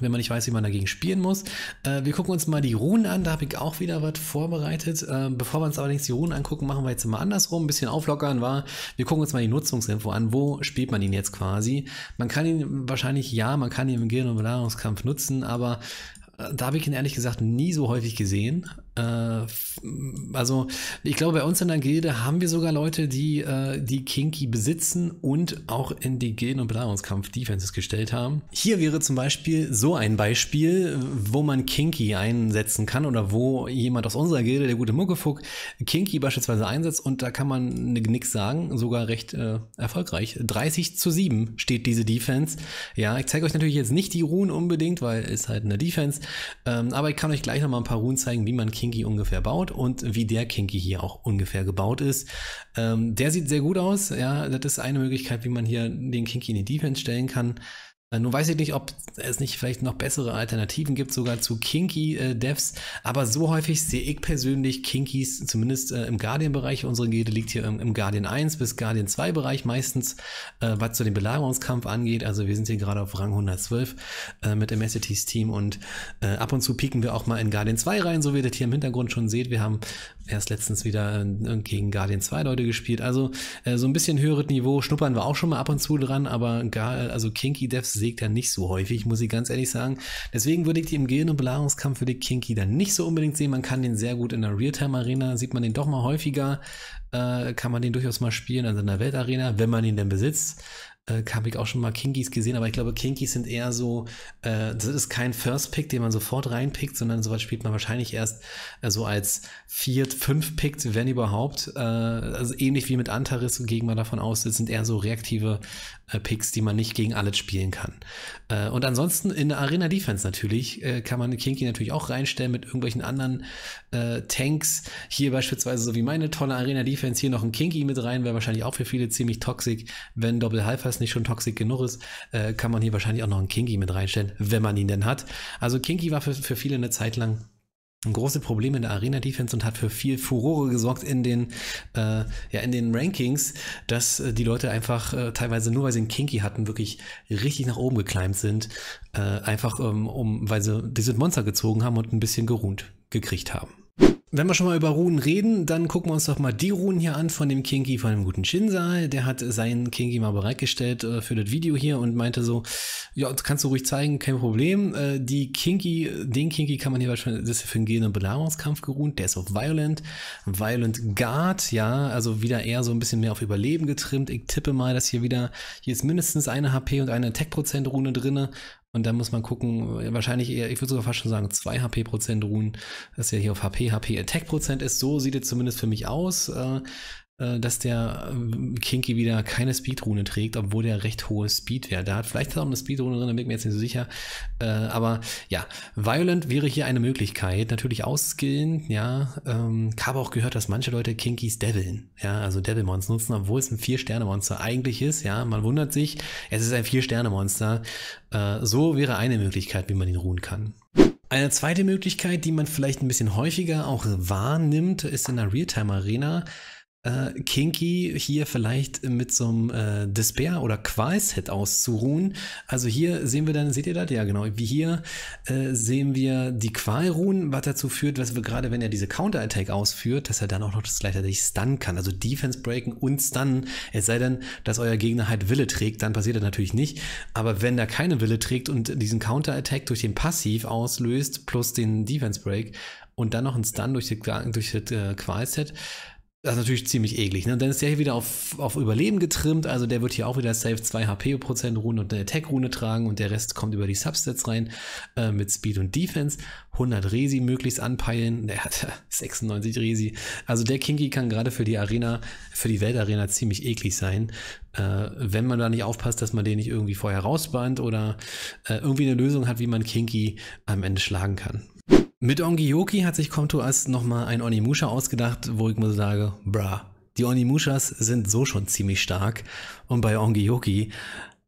wenn man nicht weiß, wie man dagegen spielen muss. Äh, wir gucken uns mal die Runen an, da habe ich auch wieder was vorbereitet. Äh, bevor wir uns allerdings die Runen angucken, machen wir jetzt mal andersrum, ein bisschen auflockern war. Wir gucken uns mal die Nutzungsinfo an, wo spielt man ihn jetzt quasi. Man kann ihn wahrscheinlich, ja, man kann ihn im Gehirn- und Belagerungskampf nutzen, aber da habe ich ihn ehrlich gesagt nie so häufig gesehen. Äh, also ich glaube, bei uns in der Gilde haben wir sogar Leute, die äh, die Kinky besitzen und auch in die Gilden- und Belagerungskampf-Defenses gestellt haben. Hier wäre zum Beispiel so ein Beispiel, wo man Kinky einsetzen kann oder wo jemand aus unserer Gilde, der gute Muckefuck, Kinky beispielsweise einsetzt und da kann man nichts sagen, sogar recht äh, erfolgreich. 30 zu 7 steht diese Defense. Ja, ich zeige euch natürlich jetzt nicht die Ruhen unbedingt, weil es halt eine Defense, ähm, aber ich kann euch gleich nochmal ein paar Runen zeigen, wie man Kinky ungefähr baut und wie der Kinky hier auch ungefähr gebaut ist. Ähm, der sieht sehr gut aus. Ja, das ist eine Möglichkeit, wie man hier den Kinky in die Defense stellen kann. Äh, nun weiß ich nicht, ob es nicht vielleicht noch bessere Alternativen gibt, sogar zu Kinky äh, Devs, aber so häufig sehe ich persönlich Kinkys, zumindest äh, im Guardian-Bereich. Unsere Gilde liegt hier im, im, Guardian 1 bis Guardian 2 Bereich meistens, äh, was zu den Belagerungskampf angeht. Also wir sind hier gerade auf Rang 112 äh, mit Amacity's Team und äh, ab und zu pieken wir auch mal in Guardian 2 rein, so wie ihr das hier im Hintergrund schon seht. Wir haben erst letztens wieder gegen Guardian 2 Leute gespielt. Also so ein bisschen höheres Niveau schnuppern wir auch schon mal ab und zu dran, aber gar, also Kinky Devs sägt er nicht so häufig, muss ich ganz ehrlich sagen. Deswegen würde ich die im Gehirn- und Belagerungskampf für die Kinky dann nicht so unbedingt sehen. Man kann den sehr gut in der Realtime-Arena, sieht man den doch mal häufiger, äh, kann man den durchaus mal spielen, also in der Weltarena, wenn man ihn denn besitzt äh, habe ich auch schon mal Kinkys gesehen, aber ich glaube, Kinkys sind eher so, äh, das ist kein First Pick, den man sofort reinpickt, sondern sowas spielt man wahrscheinlich erst äh, so als Viert-, Fünf-Pick, wenn überhaupt. Äh, also ähnlich wie mit Antares, gehen man davon aus, das sind eher so reaktive äh, Picks, die man nicht gegen alles spielen kann. Äh, und ansonsten in der Arena Defense natürlich äh, kann man Kinky natürlich auch reinstellen mit irgendwelchen anderen Tanks. Hier beispielsweise, so wie meine tolle Arena Defense, hier noch ein Kinky mit rein, wäre wahrscheinlich auch für viele ziemlich toxisch. Wenn Doppel Halfers nicht schon toxisch genug ist, kann man hier wahrscheinlich auch noch ein Kinky mit reinstellen, wenn man ihn denn hat. Also Kinky war für, für viele eine Zeit lang große Probleme in der Arena Defense und hat für viel Furore gesorgt in den, äh, ja, in den Rankings, dass äh, die Leute einfach äh, teilweise nur, weil sie einen Kinky hatten, wirklich richtig nach oben gekleimt sind. äh, einfach ähm, um, weil sie diese Monster gezogen haben und ein bisschen geruht gekriegt haben. Wenn wir schon mal über Runen reden, dann gucken wir uns doch mal die Runen hier an von dem Kinky, von dem guten Shinsa. Der hat seinen Kinky mal bereitgestellt äh, für das Video hier und meinte so, ja, das kannst du ruhig zeigen, kein Problem. Äh, die Kinky, den Kinky kann man hier beispielsweise, das ist für einen gehenden Belagerungskampf geruht. Der ist auf Violent. Violent Guard, ja, also wieder eher so ein bisschen mehr auf Überleben getrimmt. Ich tippe mal, dass hier wieder, hier ist mindestens eine HP und eine Attack-Prozent-Rune drinne und dann muss man gucken, äh, wahrscheinlich eher, ich würde sogar fast schon sagen, 2 HP Prozent ruhen. Das ist ja hier auf HP, HP Attack Prozent ist. So sieht es zumindest für mich aus. Äh, äh, dass der ähm, Kinky wieder keine Speedrune trägt, obwohl der recht hohe Speed Speedwerte hat. Vielleicht ist auch eine Speedrune drin, da bin ich mir jetzt nicht so sicher. Äh, aber ja, Violent wäre hier eine Möglichkeit. Natürlich ausskillen, ja. Ähm, ich habe auch gehört, dass manche Leute Kinkys Deviln, ja, also Devilmons nutzen, obwohl es ein Vier-Sterne-Monster eigentlich ist, ja. Man wundert sich, es ist ein Vier-Sterne-Monster. Äh, so wäre eine Möglichkeit, wie man ihn ruhen kann. Eine zweite Möglichkeit, die man vielleicht ein bisschen häufiger auch wahrnimmt, ist in der Realtime-Arena äh, Kinky hier vielleicht mit so einem äh, Despair- oder Qual-Set auszuruhen. Also hier sehen wir dann, seht ihr das? Ja, genau. Wie hier äh, sehen wir die Qual ruhen, was dazu führt, dass wir gerade, wenn er diese Counter-Attack ausführt, dass er dann auch noch das gleichzeitig stunnen kann. Also Defense breaken und stunnen. Es sei denn, dass euer Gegner halt Wille trägt, dann passiert das natürlich nicht. Aber wenn er keine Wille trägt und diesen Counter-Attack durch den Passiv auslöst, plus den Defense Break und dann noch einen Stun durch, die, durch das äh, Qual-Set, das ist natürlich ziemlich eklig. Ne? Und dann ist der hier wieder auf, auf Überleben getrimmt. Also der wird hier auch wieder safe 2 HP-Prozent Rune und eine Attack-Rune tragen. Und der Rest kommt über die Substats rein äh, mit Speed und Defense. 100 Resi möglichst anpeilen. Der hat 96 Resi. Also der Kinky kann gerade für die Arena, für die Weltarena ziemlich eklig sein. Äh, wenn man da nicht aufpasst, dass man den nicht irgendwie vorher rausbannt oder äh, irgendwie eine Lösung hat, wie man Kinky am Ende schlagen kann. Mit Ongiyoki hat sich Comtoas nochmal ein Onimusha ausgedacht, wo ich mir sage, bruh, die Onimushas sind so schon ziemlich stark. Und bei Ongiyoki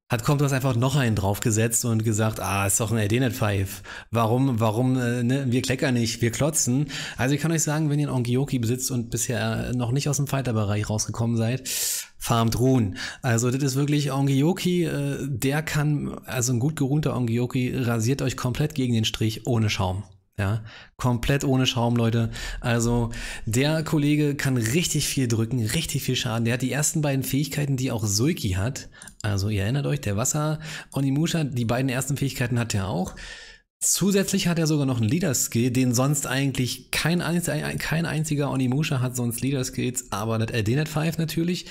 hat Comtoas einfach noch einen draufgesetzt und gesagt, ah, ist doch ein Adenet 5. Warum, warum, äh, ne? wir kleckern nicht, wir klotzen. Also ich kann euch sagen, wenn ihr einen Ongiyoki besitzt und bisher äh, noch nicht aus dem Fighter-Bereich rausgekommen seid, farmt Ruhen. Also das ist wirklich Ongiyoki, äh, der kann, also ein gut geruhter Ongiyoki rasiert euch komplett gegen den Strich ohne Schaum. Ja, komplett ohne Schaum, Leute. Also der Kollege kann richtig viel drücken, richtig viel Schaden. Der hat die ersten beiden Fähigkeiten, die auch Suiki hat. Also ihr erinnert euch, der Wasser Onimusha, die beiden ersten Fähigkeiten hat er auch. Zusätzlich hat er sogar noch einen Leader-Skill, den sonst eigentlich kein, kein einziger Onimusha hat sonst Leader-Skills, aber das, äh, den hat Five natürlich.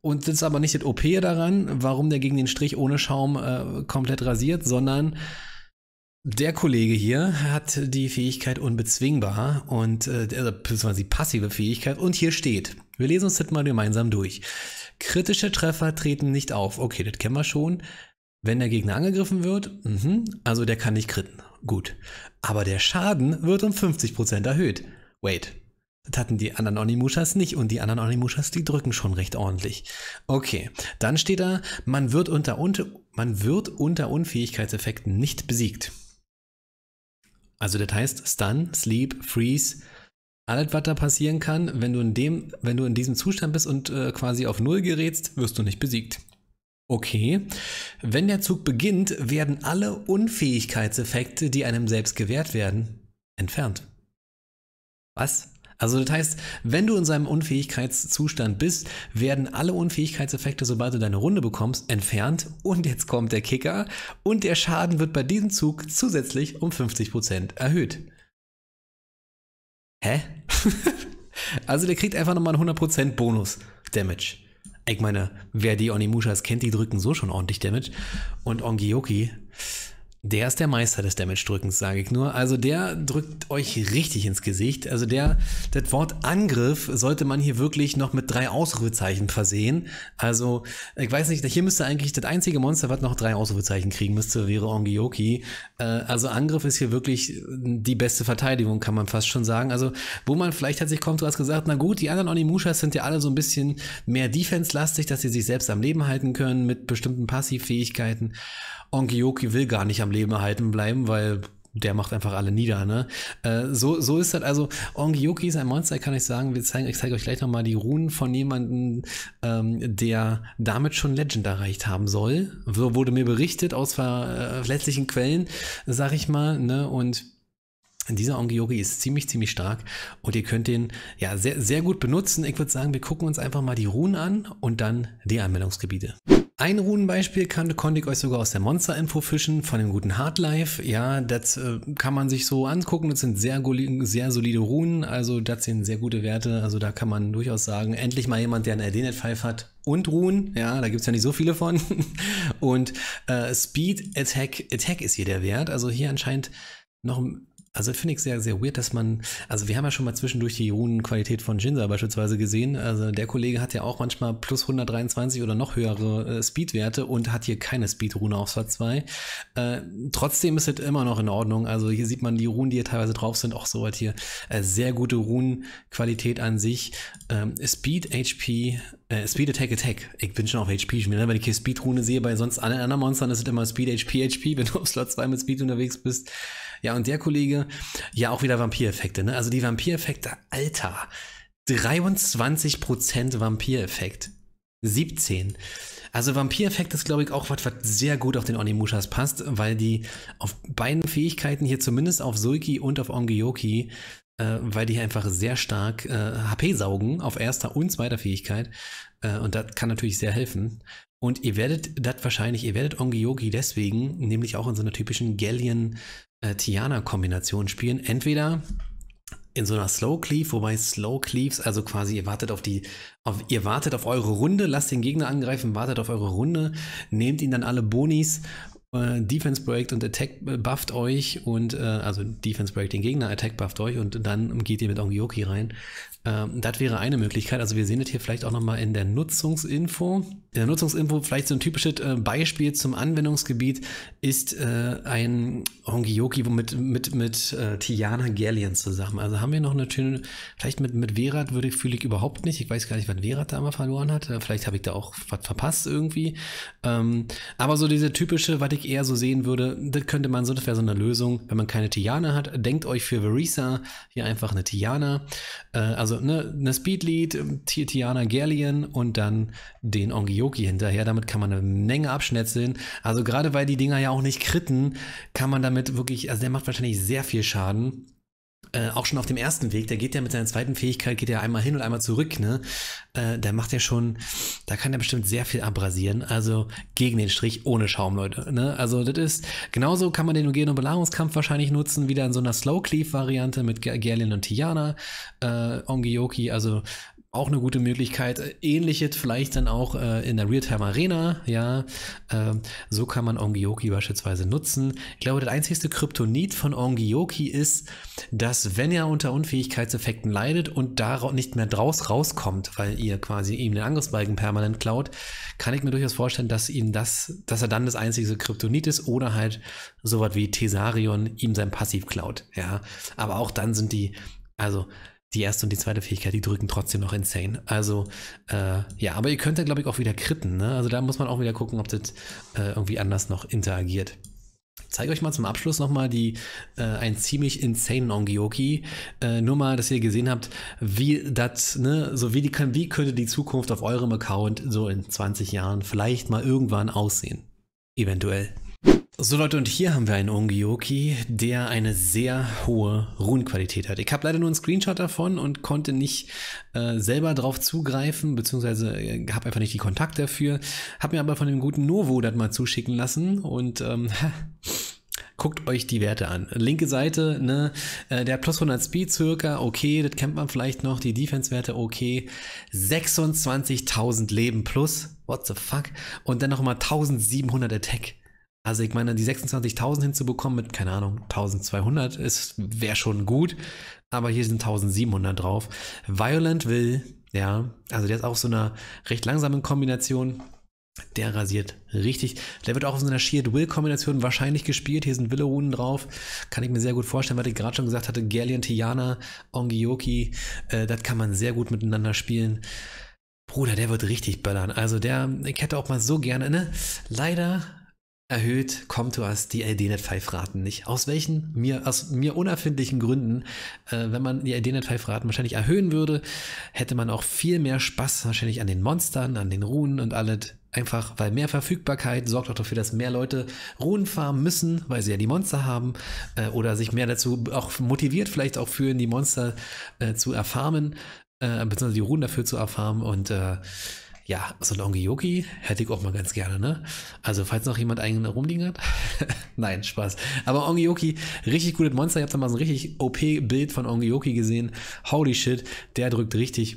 Und das ist aber nicht das OP daran, warum der gegen den Strich ohne Schaum äh, komplett rasiert, sondern der Kollege hier hat die Fähigkeit unbezwingbar und äh, also beziehungsweise die passive Fähigkeit und hier steht, wir lesen uns das mal gemeinsam durch. Kritische Treffer treten nicht auf. Okay, das kennen wir schon. Wenn der Gegner angegriffen wird, mh, also der kann nicht kritten. Gut. Aber der Schaden wird um 50% erhöht. Wait. Das hatten die anderen Onimushas nicht und die anderen Onimushas, die drücken schon recht ordentlich. Okay, dann steht da, man wird unter, man wird unter Unfähigkeitseffekten nicht besiegt. Also das heißt Stun, Sleep, Freeze, alles, was da passieren kann, wenn du in dem, wenn du in diesem Zustand bist und äh, quasi auf Null gerätst, wirst du nicht besiegt. Okay. Wenn der Zug beginnt, werden alle Unfähigkeitseffekte, die einem selbst gewährt werden, entfernt. Was? Also das heißt, wenn du in seinem Unfähigkeitszustand bist, werden alle Unfähigkeitseffekte, sobald du deine Runde bekommst, entfernt. Und jetzt kommt der Kicker. Und der Schaden wird bei diesem Zug zusätzlich um 50% erhöht. Hä? also der kriegt einfach nochmal einen 100% Bonus Damage. Ich meine, wer die Onimushas kennt, die drücken so schon ordentlich Damage. Und Ongiyoki der ist der Meister des Damage-Drückens, sage ich nur. Also der drückt euch richtig ins Gesicht. Also der, das Wort Angriff sollte man hier wirklich noch mit drei Ausrufezeichen versehen. Also, ich weiß nicht, hier müsste eigentlich das einzige Monster, was noch drei Ausrufezeichen kriegen müsste, wäre Ongiyoki. Äh, also Angriff ist hier wirklich die beste Verteidigung, kann man fast schon sagen. Also, wo man vielleicht hat sich kommt, du hast gesagt, na gut, die anderen Onimushas sind ja alle so ein bisschen mehr Defense-lastig, dass sie sich selbst am Leben halten können mit bestimmten Passivfähigkeiten. Ongeoki will gar nicht am Leben erhalten bleiben, weil der macht einfach alle nieder, ne? Äh, so, so ist das. Also, Ongiyoki ist ein Monster, kann ich sagen. Wir zeigen, ich zeige euch gleich nochmal die Runen von jemandem, ähm, der damit schon Legend erreicht haben soll. So wurde mir berichtet aus äh, verlässlichen Quellen, sag ich mal, ne? Und dieser Ongiyogi ist ziemlich, ziemlich stark und ihr könnt den ja sehr, sehr gut benutzen. Ich würde sagen, wir gucken uns einfach mal die Runen an und dann die Anmeldungsgebiete. Ein Runenbeispiel kann, konnte ich euch sogar aus der Monster-Info fischen, von dem guten Hardlife. Ja, das äh, kann man sich so angucken. Das sind sehr, sehr solide Runen, also das sind sehr gute Werte. Also da kann man durchaus sagen, endlich mal jemand, der einen RDNet-Pfeif hat und Runen. Ja, da gibt es ja nicht so viele von. und äh, Speed, Attack, Attack ist hier der Wert. Also hier anscheinend noch also finde ich sehr, sehr weird, dass man, also wir haben ja schon mal zwischendurch die hohen Qualität von Jinza beispielsweise gesehen. Also der Kollege hat ja auch manchmal plus 123 oder noch höhere äh, Speedwerte und hat hier keine Speedrune auf Satz 2. Äh, trotzdem ist es immer noch in Ordnung. Also hier sieht man die Runen, die hier teilweise drauf sind, auch soweit hier. Äh, sehr gute Runenqualität an sich. Ähm, Speed, HP, äh, Speed Attack Attack. Ich bin schon auf HP schon wieder, weil ich hier Speed Rune sehe. Bei sonst allen anderen Monstern ist es immer Speed HP HP, wenn du auf Slot 2 mit Speed unterwegs bist. Ja, und der Kollege, ja auch wieder Vampireffekte, ne? Also die Vampireffekte, Alter, 23% Vampireffekt. 17. Also Vampireffekt ist, glaube ich, auch was, was sehr gut auf den Onimushas passt, weil die auf beiden Fähigkeiten hier, zumindest auf Sulki und auf Ongeyoki, äh, weil die einfach sehr stark äh, HP saugen auf erster und zweiter Fähigkeit. Äh, und das kann natürlich sehr helfen. Und ihr werdet das wahrscheinlich, ihr werdet Ongeyoki deswegen, nämlich auch in so einer typischen Galleon äh, Tiana-Kombination spielen. Entweder in so einer Slow Cleave, wobei Slow Cleaves, also quasi ihr wartet auf die, auf, ihr wartet auf eure Runde, lasst den Gegner angreifen, wartet auf eure Runde, nehmt ihn dann alle Bonis äh, Defense Projekt und Attack äh, bufft euch und äh, also Defense Projekt den Gegner, Attack bufft euch und dann geht ihr mit Ongioki rein. Ähm, das wäre eine Möglichkeit. Also wir sehen das hier vielleicht auch nochmal in der Nutzungsinfo. In der Nutzungsinfo vielleicht so ein typisches äh, Beispiel zum Anwendungsgebiet ist äh, ein Ongioki mit, mit, mit äh, Tiana Gallien zusammen. Also haben wir noch eine schöne, vielleicht mit, mit Verat würde, fühle ich überhaupt nicht. Ich weiß gar nicht, wann Verat da mal verloren hat. Äh, vielleicht habe ich da auch was verpasst irgendwie. Ähm, aber so diese typische, was ich Patrick eher so sehen würde, das könnte man so, das wäre so eine Lösung, wenn man keine Tiana hat, denkt euch für Verisa hier einfach eine Tiana, äh, also eine, eine Speedlead, ähm, Tiana Gerlian und dann den Ongioki hinterher, damit kann man eine Menge abschnetzeln, also gerade weil die Dinger ja auch nicht kritten, kann man damit wirklich, also der macht wahrscheinlich sehr viel Schaden äh, auch schon auf dem ersten Weg, der geht ja mit seiner zweiten Fähigkeit, geht ja einmal hin und einmal zurück, ne? Äh, da macht ja schon, da kann er bestimmt sehr viel abrasieren. Also gegen den Strich ohne Schaum, Leute. Ne? Also das ist, genauso kann man den Ugeno Belagerungskampf wahrscheinlich nutzen, wieder in so einer Slow Cleave-Variante mit Gerlin und Tiana, äh, Ongiyoki. Also auch eine gute Möglichkeit. Äh, Ähnliches vielleicht dann auch äh, in der Realtime Arena. Ja, äh, so kann man Ongioki beispielsweise nutzen. Ich glaube, das einzigste Kryptonit von Ongioki ist, dass wenn er unter Unfähigkeitseffekten leidet und da nicht mehr draus rauskommt, weil ihr quasi ihm den Angriffsbalken permanent klaut, kann ich mir durchaus vorstellen, dass ihm das, dass er dann das einzigste Kryptonit ist oder halt sowas wie Tesarion ihm sein Passiv klaut. Ja, aber auch dann sind die, also die erste und die zweite Fähigkeit, die drücken trotzdem noch insane. Also, äh, ja, aber ihr könnt ja, glaube ich, auch wieder kritten. Ne? Also da muss man auch wieder gucken, ob das äh, irgendwie anders noch interagiert. Ich zeige euch mal zum Abschluss nochmal die, äh, ein ziemlich insane Ongioki. Äh, nur mal, dass ihr gesehen habt, wie das, ne, so wie die, wie könnte die Zukunft auf eurem Account so in 20 Jahren vielleicht mal irgendwann aussehen. Eventuell. So Leute, und hier haben wir einen Ongioki, der eine sehr hohe Runenqualität hat. Ich habe leider nur einen Screenshot davon und konnte nicht äh, selber drauf zugreifen, beziehungsweise äh, habe einfach nicht die Kontakte dafür. Habe mir aber von dem guten Novo das mal zuschicken lassen und ähm, guckt euch die Werte an. Linke Seite, ne, äh, der plus 100 Speed circa, okay, das kennt man vielleicht noch, die Defense-Werte, okay, 26.000 Leben plus, what the fuck, und dann nochmal 1700 Attack. Also ich meine, die 26.000 hinzubekommen mit, keine Ahnung, 1200 wäre schon gut. Aber hier sind 1700 drauf. Violent will, ja, also der ist auch so einer recht langsamen Kombination. Der rasiert richtig. Der wird auch in so einer Sheared Will-Kombination wahrscheinlich gespielt. Hier sind Wille-Runen drauf. Kann ich mir sehr gut vorstellen, was ich gerade schon gesagt hatte. Gerlian, Tiana, Ongioki, äh, das kann man sehr gut miteinander spielen. Bruder, der wird richtig böllern. Also der, ich hätte auch mal so gerne, ne? Leider erhöht Comtoras die LD-Net-5-Raten nicht. Aus welchen mir, aus mir unerfindlichen Gründen, äh, wenn man die LD-Net-5-Raten wahrscheinlich erhöhen würde, hätte man auch viel mehr Spaß wahrscheinlich an den Monstern, an den Runen und alles. Einfach, weil mehr Verfügbarkeit sorgt auch dafür, dass mehr Leute Runen farmen müssen, weil sie ja die Monster haben äh, oder sich mehr dazu auch motiviert vielleicht auch fühlen, die Monster äh, zu erfarmen, äh, beziehungsweise die Runen dafür zu erfarmen und äh, ja, so ein Ongi-Yogi hätte ich auch mal ganz gerne, ne? Also, falls noch jemand einen rumliegen hat. Nein, Spaß. Aber Ongi-Yogi, richtig gutes Monster. Ihr habt da mal so ein richtig OP-Bild von Ongi-Yogi gesehen. Holy shit, der drückt richtig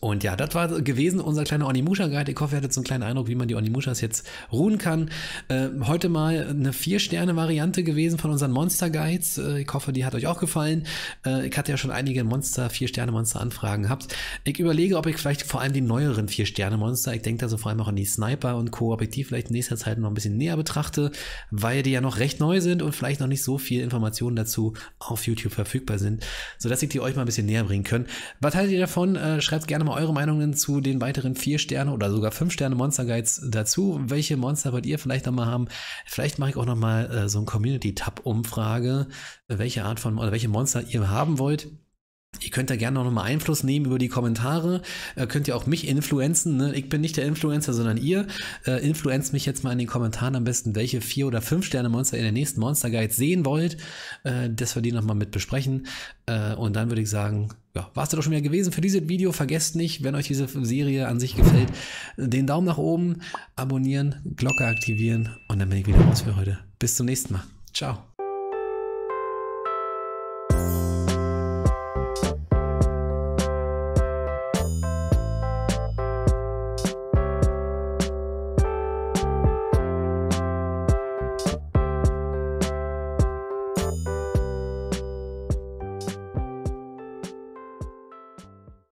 und ja, das war gewesen unser kleiner Onimusha-Guide. Ich hoffe, ihr hattet so einen kleinen Eindruck, wie man die Onimushas jetzt ruhen kann. Äh, heute mal eine 4-Sterne-Variante gewesen von unseren Monster-Guides. Äh, ich hoffe, die hat euch auch gefallen. Äh, ich hatte ja schon einige Monster, 4-Sterne-Monster-Anfragen gehabt. Ich überlege, ob ich vielleicht vor allem die neueren 4-Sterne-Monster, ich denke da so vor allem auch an die Sniper und Co., ob ich die vielleicht in nächster Zeit noch ein bisschen näher betrachte, weil die ja noch recht neu sind und vielleicht noch nicht so viel Informationen dazu auf YouTube verfügbar sind, sodass ich die euch mal ein bisschen näher bringen kann. Was haltet ihr davon? Äh, schreibt gerne mal mal eure Meinungen zu den weiteren vier Sterne oder sogar fünf Sterne Monster Guides dazu. Welche Monster wollt ihr vielleicht nochmal haben? Vielleicht mache ich auch nochmal äh, so ein Community-Tab-Umfrage, welche Art von oder welche Monster ihr haben wollt. Ihr könnt da gerne auch nochmal Einfluss nehmen über die Kommentare. Äh, könnt ihr auch mich influenzen. Ne? Ich bin nicht der Influencer, sondern ihr. Äh, influenzt mich jetzt mal in den Kommentaren am besten, welche vier oder fünf Sterne Monster in der nächsten Monster Guide sehen wollt. Äh, das wir die nochmal mit besprechen. Äh, und dann würde ich sagen, ja, warst du doch schon wieder gewesen für dieses Video. Vergesst nicht, wenn euch diese Serie an sich gefällt, den Daumen nach oben, abonnieren, Glocke aktivieren und dann bin ich wieder raus für heute. Bis zum nächsten Mal. Ciao.